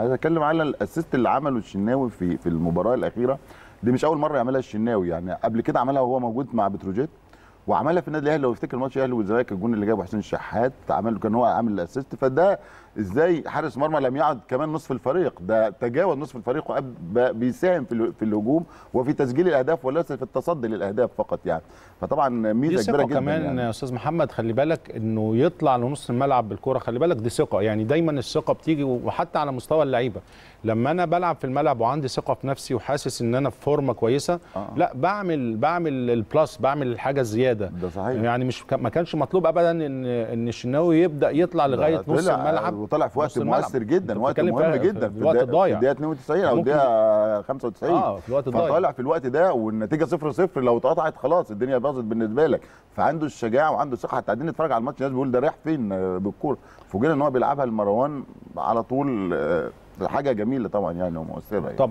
عايز اتكلم على الاسيست اللي عمله الشناوي في في المباراه الاخيره دي مش اول مره يعملها الشناوي يعني قبل كده عملها وهو موجود مع بتروجيت وعملها في النادي الاهلي لو افتكر ماتش الاهلي والزمالك الجون اللي جابه حسين الشحات عمل كان هو عامل الاسيست فده ازاي حارس مرمى لم يعد كمان نصف الفريق ده تجاوز نصف الفريق بيساهم في في الهجوم وفي تسجيل الاهداف وليس في التصدي للاهداف فقط يعني فطبعا ميزه كبيره جدا كمان يعني. يا استاذ محمد خلي بالك انه يطلع لنص الملعب بالكوره خلي بالك دي ثقه يعني دايما الثقه بتيجي وحتى على مستوى اللعيبه لما انا بلعب في الملعب وعندي ثقه في نفسي وحاسس ان انا في فورمه كويسه آه. لا بعمل بعمل البلس بعمل الحاجه الزياده زياده ده صحيح يعني مش ما كانش مطلوب ابدا ان ان الشناوي يبدا يطلع لغايه نص الملعب وطلع في وقت مؤثر جدا وقت مهم جدا في الوقت الضايع الدقيقه 92 او الدقيقه 95 اه في الوقت الضايع فطالع في الوقت ده والنتيجه 0 0 لو اتقطعت خلاص الدنيا باظت بالنسبه لك فعنده الشجاعه وعنده الثقه حتى قاعدين نتفرج على الماتش الناس بيقول ده رايح فين آه، بالكوره فوجئنا ان هو بيلعبها لمروان على طول آه، حاجه جميله طبعا يعني ومؤثره يعني.